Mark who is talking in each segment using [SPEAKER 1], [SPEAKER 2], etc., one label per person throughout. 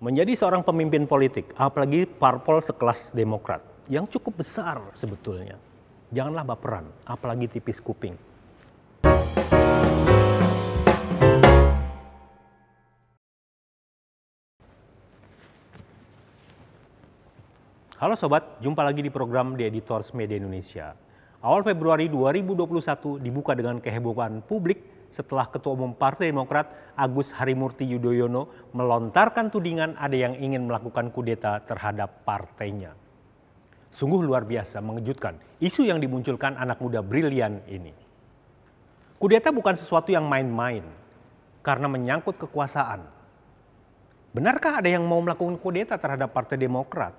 [SPEAKER 1] menjadi seorang pemimpin politik, apalagi parpol sekelas Demokrat yang cukup besar sebetulnya. Janganlah baperan, apalagi tipis kuping. Halo sobat, jumpa lagi di program The Editors Media Indonesia. Awal Februari 2021 dibuka dengan kehebohan publik setelah Ketua Umum Partai Demokrat Agus Harimurti Yudhoyono melontarkan tudingan ada yang ingin melakukan kudeta terhadap partainya. Sungguh luar biasa mengejutkan isu yang dimunculkan anak muda brilian ini. Kudeta bukan sesuatu yang main-main karena menyangkut kekuasaan. Benarkah ada yang mau melakukan kudeta terhadap Partai Demokrat?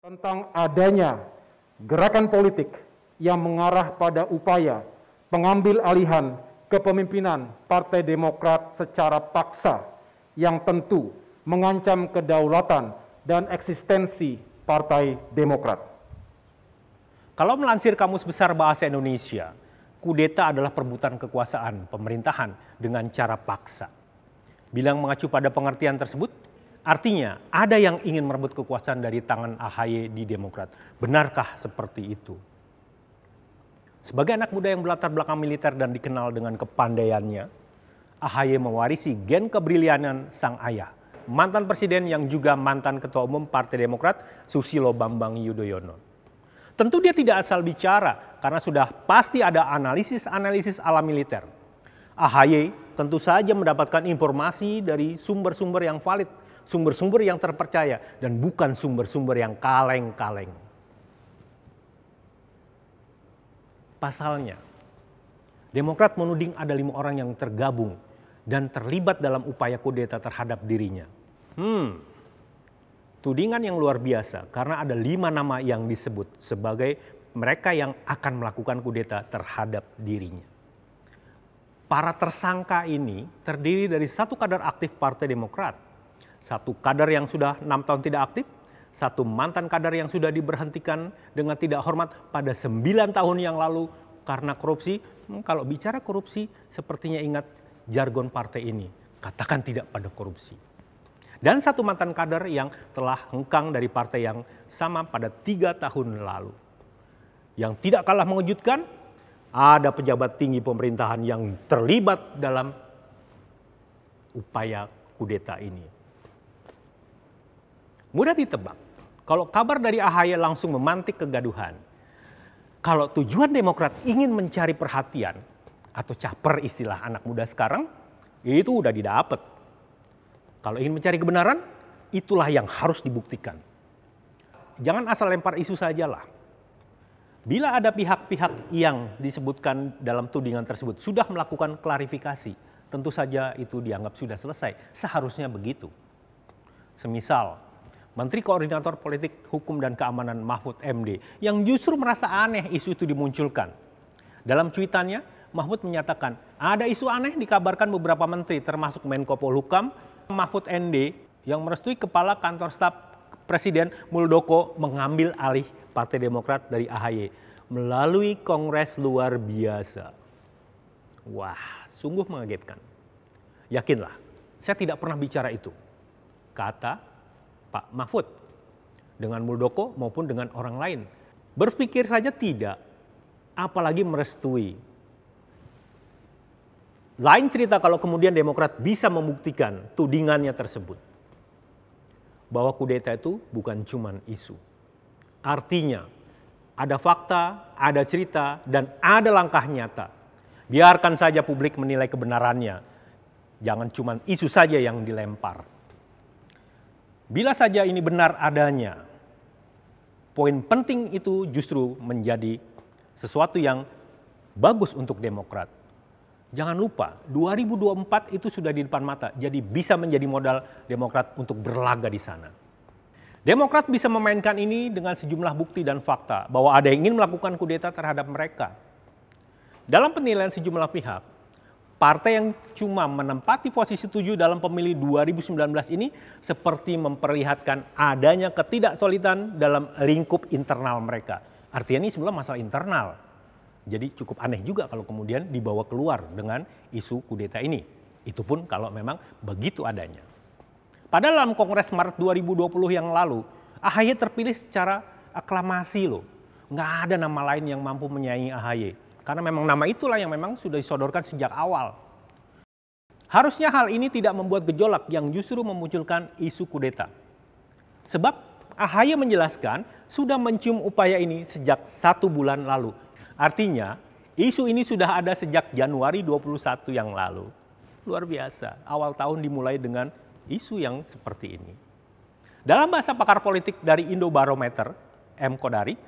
[SPEAKER 1] Tentang adanya gerakan politik yang mengarah pada upaya pengambil alihan kepemimpinan Partai Demokrat secara paksa yang tentu mengancam kedaulatan dan eksistensi Partai Demokrat. Kalau melansir Kamus Besar Bahasa Indonesia, kudeta adalah perbutan kekuasaan pemerintahan dengan cara paksa. Bilang mengacu pada pengertian tersebut, artinya ada yang ingin merebut kekuasaan dari tangan AHY di Demokrat. Benarkah seperti itu? Sebagai anak muda yang berlatar belakang militer dan dikenal dengan kepandaiannya, AHY mewarisi gen kebrilianan sang ayah, mantan presiden yang juga mantan ketua umum Partai Demokrat Susilo Bambang Yudhoyono. Tentu dia tidak asal bicara karena sudah pasti ada analisis-analisis ala militer. AHY tentu saja mendapatkan informasi dari sumber-sumber yang valid, sumber-sumber yang terpercaya dan bukan sumber-sumber yang kaleng-kaleng. Pasalnya, Demokrat menuding ada lima orang yang tergabung dan terlibat dalam upaya kudeta terhadap dirinya. Hmm, tudingan yang luar biasa karena ada lima nama yang disebut sebagai mereka yang akan melakukan kudeta terhadap dirinya. Para tersangka ini terdiri dari satu kader aktif Partai Demokrat, satu kader yang sudah enam tahun tidak aktif, satu mantan kader yang sudah diberhentikan dengan tidak hormat pada sembilan tahun yang lalu karena korupsi. Hmm, kalau bicara korupsi, sepertinya ingat jargon partai ini. Katakan tidak pada korupsi. Dan satu mantan kader yang telah hengkang dari partai yang sama pada tiga tahun lalu. Yang tidak kalah mengejutkan, ada pejabat tinggi pemerintahan yang terlibat dalam upaya kudeta ini. Mudah ditebak kalau kabar dari AHY langsung memantik kegaduhan. Kalau tujuan Demokrat ingin mencari perhatian atau caper istilah anak muda sekarang, itu udah didapat. Kalau ingin mencari kebenaran, itulah yang harus dibuktikan. Jangan asal lempar isu sajalah. Bila ada pihak-pihak yang disebutkan dalam tudingan tersebut sudah melakukan klarifikasi, tentu saja itu dianggap sudah selesai. Seharusnya begitu. Semisal Menteri Koordinator Politik Hukum dan Keamanan Mahfud MD yang justru merasa aneh isu itu dimunculkan. Dalam cuitannya, Mahfud menyatakan ada isu aneh dikabarkan beberapa menteri termasuk Menko Polhukam, Mahfud MD yang merestui Kepala Kantor Staf Presiden Muldoko mengambil alih Partai Demokrat dari AHY melalui Kongres luar biasa. Wah, sungguh mengagetkan. Yakinlah, saya tidak pernah bicara itu. Kata Pak Mahfud, dengan Muldoko maupun dengan orang lain. Berpikir saja tidak, apalagi merestui. Lain cerita kalau kemudian Demokrat bisa membuktikan tudingannya tersebut. Bahwa kudeta itu bukan cuman isu. Artinya, ada fakta, ada cerita, dan ada langkah nyata. Biarkan saja publik menilai kebenarannya. Jangan cuman isu saja yang dilempar. Bila saja ini benar adanya, poin penting itu justru menjadi sesuatu yang bagus untuk Demokrat. Jangan lupa, 2024 itu sudah di depan mata, jadi bisa menjadi modal Demokrat untuk berlaga di sana. Demokrat bisa memainkan ini dengan sejumlah bukti dan fakta bahwa ada yang ingin melakukan kudeta terhadap mereka. Dalam penilaian sejumlah pihak, Partai yang cuma menempati posisi tujuh dalam pemilih 2019 ini seperti memperlihatkan adanya ketidaksolidan dalam lingkup internal mereka. Artinya ini sebenarnya masalah internal. Jadi cukup aneh juga kalau kemudian dibawa keluar dengan isu kudeta ini. Itu pun kalau memang begitu adanya. Pada dalam Kongres Maret 2020 yang lalu, AHY terpilih secara aklamasi loh. Nggak ada nama lain yang mampu menyaingi AHY karena memang nama itulah yang memang sudah disodorkan sejak awal. Harusnya hal ini tidak membuat gejolak yang justru memunculkan isu kudeta. Sebab Ahaya menjelaskan sudah mencium upaya ini sejak satu bulan lalu. Artinya isu ini sudah ada sejak Januari 21 yang lalu. Luar biasa, awal tahun dimulai dengan isu yang seperti ini. Dalam bahasa pakar politik dari Indobarometer, M. Kodari,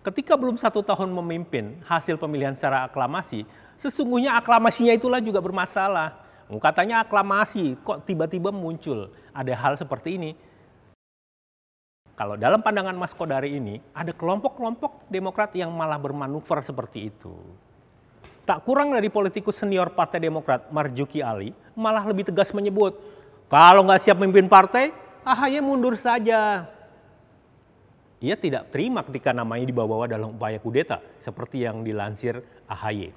[SPEAKER 1] ketika belum satu tahun memimpin hasil pemilihan secara aklamasi, sesungguhnya aklamasinya itulah juga bermasalah. Katanya aklamasi, kok tiba-tiba muncul ada hal seperti ini. Kalau dalam pandangan Mas Kodari ini, ada kelompok-kelompok Demokrat yang malah bermanuver seperti itu. Tak kurang dari politikus senior Partai Demokrat, Marjuki Ali, malah lebih tegas menyebut, kalau nggak siap memimpin partai, ahaya mundur saja ia tidak terima ketika namanya dibawa-bawa dalam upaya kudeta seperti yang dilansir AHY.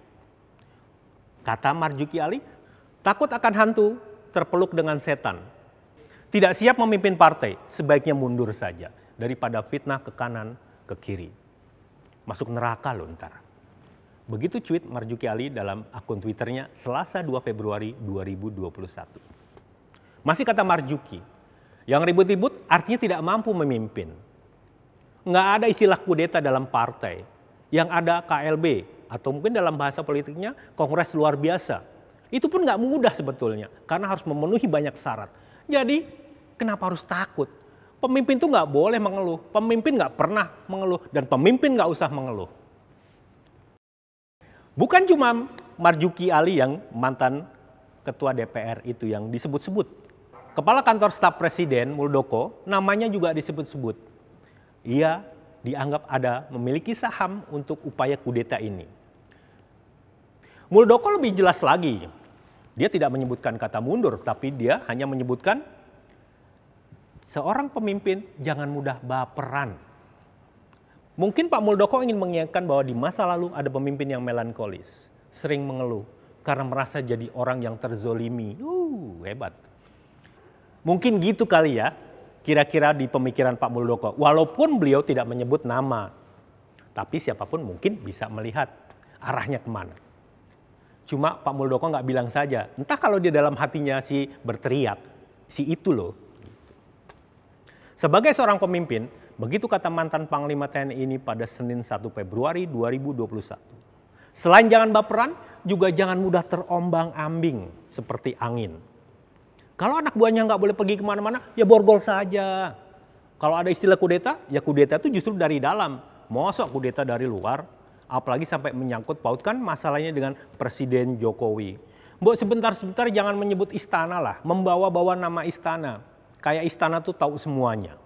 [SPEAKER 1] Kata Marjuki Ali, takut akan hantu, terpeluk dengan setan. Tidak siap memimpin partai, sebaiknya mundur saja daripada fitnah ke kanan, ke kiri. Masuk neraka loh ntar. Begitu cuit Marjuki Ali dalam akun Twitternya Selasa 2 Februari 2021. Masih kata Marjuki, yang ribut-ribut artinya tidak mampu memimpin, nggak ada istilah kudeta dalam partai. Yang ada KLB atau mungkin dalam bahasa politiknya Kongres luar biasa. Itu pun nggak mudah sebetulnya karena harus memenuhi banyak syarat. Jadi kenapa harus takut? Pemimpin itu nggak boleh mengeluh. Pemimpin nggak pernah mengeluh dan pemimpin nggak usah mengeluh. Bukan cuma Marjuki Ali yang mantan ketua DPR itu yang disebut-sebut. Kepala kantor staf presiden Muldoko namanya juga disebut-sebut ia dianggap ada memiliki saham untuk upaya kudeta ini. Muldoko lebih jelas lagi. Dia tidak menyebutkan kata mundur, tapi dia hanya menyebutkan seorang pemimpin jangan mudah baperan. Mungkin Pak Muldoko ingin mengingatkan bahwa di masa lalu ada pemimpin yang melankolis, sering mengeluh karena merasa jadi orang yang terzolimi. Uh, hebat. Mungkin gitu kali ya kira-kira di pemikiran Pak Muldoko. Walaupun beliau tidak menyebut nama, tapi siapapun mungkin bisa melihat arahnya kemana. Cuma Pak Muldoko nggak bilang saja. Entah kalau dia dalam hatinya si berteriak, si itu loh. Sebagai seorang pemimpin, begitu kata mantan Panglima TNI ini pada Senin 1 Februari 2021. Selain jangan baperan, juga jangan mudah terombang ambing seperti angin. Kalau anak buahnya nggak boleh pergi kemana-mana, ya borgol saja. Kalau ada istilah kudeta, ya kudeta itu justru dari dalam. Mosok kudeta dari luar, apalagi sampai menyangkut pautkan masalahnya dengan Presiden Jokowi. Buat sebentar-sebentar jangan menyebut istana lah, membawa-bawa nama istana. Kayak istana tuh tahu semuanya.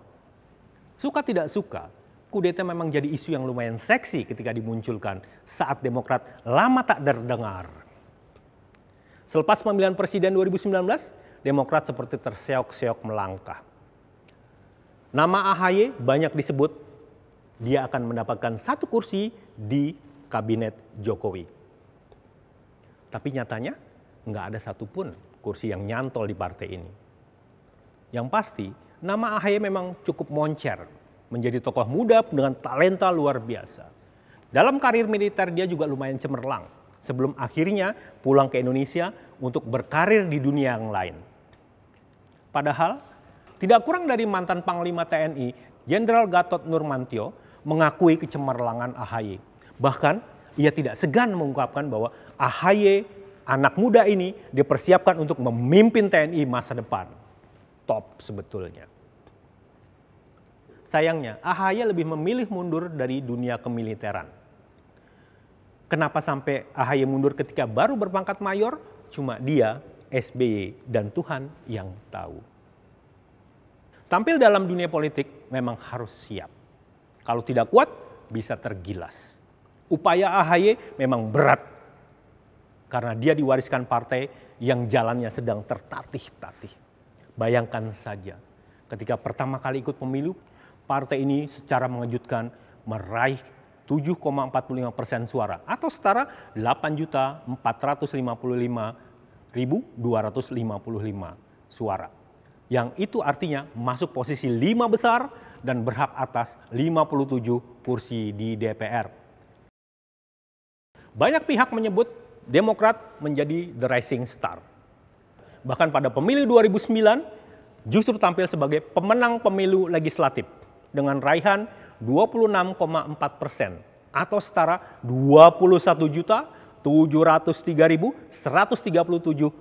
[SPEAKER 1] Suka tidak suka, kudeta memang jadi isu yang lumayan seksi ketika dimunculkan saat Demokrat lama tak terdengar. Selepas pemilihan Presiden 2019, Demokrat seperti terseok-seok melangkah. Nama AHY banyak disebut, dia akan mendapatkan satu kursi di kabinet Jokowi. Tapi nyatanya nggak ada satupun kursi yang nyantol di partai ini. Yang pasti, nama AHY memang cukup moncer, menjadi tokoh muda dengan talenta luar biasa. Dalam karir militer dia juga lumayan cemerlang, sebelum akhirnya pulang ke Indonesia untuk berkarir di dunia yang lain. Padahal tidak kurang dari mantan Panglima TNI Jenderal Gatot Nurmantio mengakui kecemerlangan AHY. Bahkan ia tidak segan mengungkapkan bahwa AHY anak muda ini dipersiapkan untuk memimpin TNI masa depan. Top sebetulnya. Sayangnya, AHY lebih memilih mundur dari dunia kemiliteran. Kenapa sampai AHY mundur ketika baru berpangkat mayor? Cuma dia SBY dan Tuhan yang tahu. Tampil dalam dunia politik memang harus siap. Kalau tidak kuat, bisa tergilas. Upaya AHY memang berat karena dia diwariskan partai yang jalannya sedang tertatih-tatih. Bayangkan saja, ketika pertama kali ikut pemilu, partai ini secara mengejutkan meraih 7,45 persen suara atau setara 8.455. 1.255 suara. Yang itu artinya masuk posisi lima besar dan berhak atas 57 kursi di DPR. Banyak pihak menyebut Demokrat menjadi the rising star. Bahkan pada pemilu 2009 justru tampil sebagai pemenang pemilu legislatif dengan raihan 26,4 persen atau setara 21 juta 703.137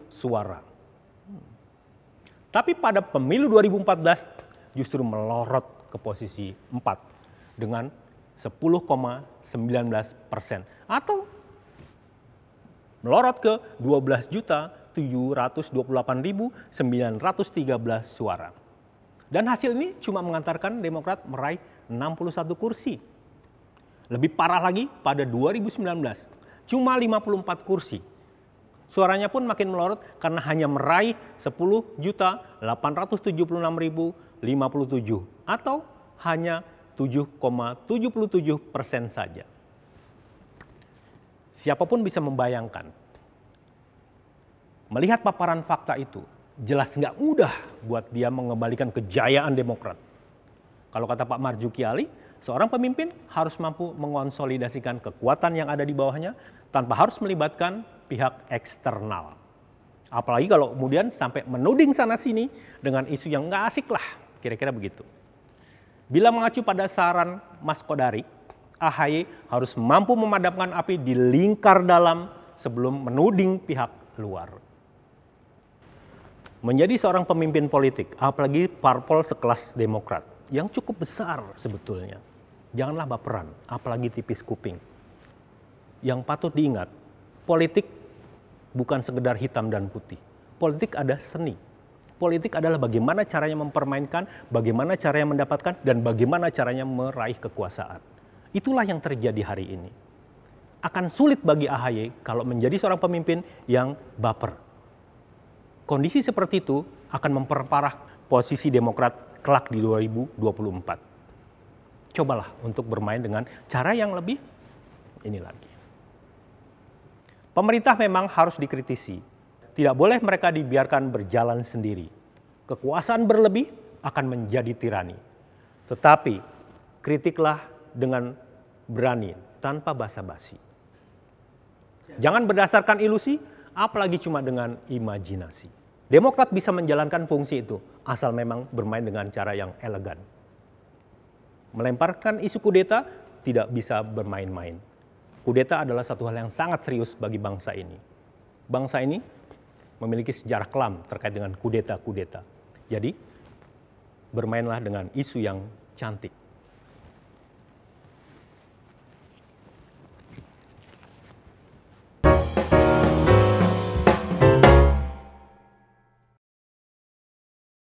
[SPEAKER 1] suara. Tapi pada pemilu 2014 justru melorot ke posisi 4 dengan 10,19 persen atau melorot ke 12.728.913 suara. Dan hasil ini cuma mengantarkan Demokrat meraih 61 kursi. Lebih parah lagi pada 2019 Cuma 54 kursi. Suaranya pun makin melorot karena hanya meraih 10.876.057 atau hanya 7,77 persen saja. Siapapun bisa membayangkan, melihat paparan fakta itu, jelas nggak mudah buat dia mengembalikan kejayaan Demokrat. Kalau kata Pak Marjuki Ali, Seorang pemimpin harus mampu mengonsolidasikan kekuatan yang ada di bawahnya tanpa harus melibatkan pihak eksternal. Apalagi kalau kemudian sampai menuding sana-sini dengan isu yang nggak asik lah, kira-kira begitu. Bila mengacu pada saran Mas Kodari, AHY harus mampu memadamkan api di lingkar dalam sebelum menuding pihak luar. Menjadi seorang pemimpin politik, apalagi parpol sekelas Demokrat, yang cukup besar sebetulnya. Janganlah baperan, apalagi tipis kuping. Yang patut diingat, politik bukan sekedar hitam dan putih. Politik ada seni. Politik adalah bagaimana caranya mempermainkan, bagaimana caranya mendapatkan, dan bagaimana caranya meraih kekuasaan. Itulah yang terjadi hari ini. Akan sulit bagi AHY kalau menjadi seorang pemimpin yang baper. Kondisi seperti itu akan memperparah posisi Demokrat kelak di 2024. Cobalah untuk bermain dengan cara yang lebih ini lagi. Pemerintah memang harus dikritisi. Tidak boleh mereka dibiarkan berjalan sendiri. Kekuasaan berlebih akan menjadi tirani. Tetapi kritiklah dengan berani tanpa basa-basi. Jangan berdasarkan ilusi, apalagi cuma dengan imajinasi. Demokrat bisa menjalankan fungsi itu asal memang bermain dengan cara yang elegan. Melemparkan isu kudeta tidak bisa bermain-main. Kudeta adalah satu hal yang sangat serius bagi bangsa ini. Bangsa ini memiliki sejarah kelam terkait dengan kudeta-kudeta. Jadi, bermainlah dengan isu yang cantik.